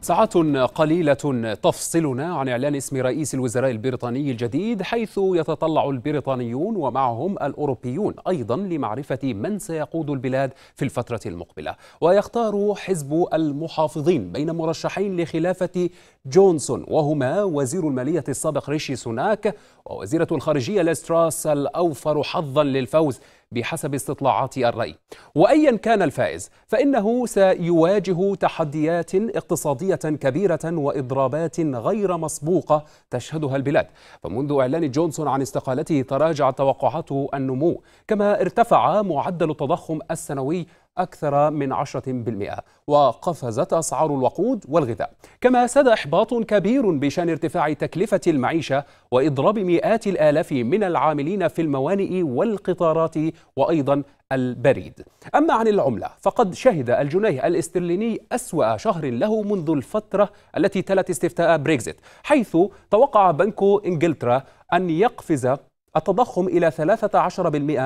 ساعات قليلة تفصلنا عن إعلان اسم رئيس الوزراء البريطاني الجديد حيث يتطلع البريطانيون ومعهم الأوروبيون أيضا لمعرفة من سيقود البلاد في الفترة المقبلة ويختار حزب المحافظين بين مرشحين لخلافة جونسون وهما وزير المالية السابق ريشي سوناك ووزيرة الخارجية لستراس الأوفر حظا للفوز بحسب استطلاعات الرأي وأيا كان الفائز فإنه سيواجه تحديات اقتصادية كبيرة وإضرابات غير مسبوقة تشهدها البلاد فمنذ إعلان جونسون عن استقالته تراجعت توقعات النمو كما ارتفع معدل التضخم السنوي أكثر من 10% وقفزت أسعار الوقود والغذاء كما ساد إحباط كبير بشأن ارتفاع تكلفة المعيشة وإضراب مئات الآلاف من العاملين في الموانئ والقطارات وأيضا البريد أما عن العملة فقد شهد الجنيه الاسترليني أسوأ شهر له منذ الفترة التي تلت استفتاء بريكزيت حيث توقع بنك إنجلترا أن يقفز التضخم إلى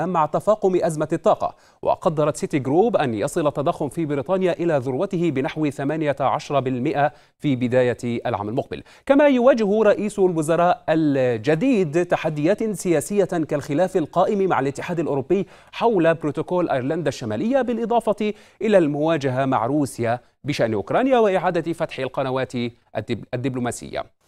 13% مع تفاقم أزمة الطاقة وقدرت سيتي جروب أن يصل التضخم في بريطانيا إلى ذروته بنحو 18% في بداية العام المقبل كما يواجه رئيس الوزراء الجديد تحديات سياسية كالخلاف القائم مع الاتحاد الأوروبي حول بروتوكول أيرلندا الشمالية بالإضافة إلى المواجهة مع روسيا بشأن أوكرانيا وإعادة فتح القنوات الدبلوماسية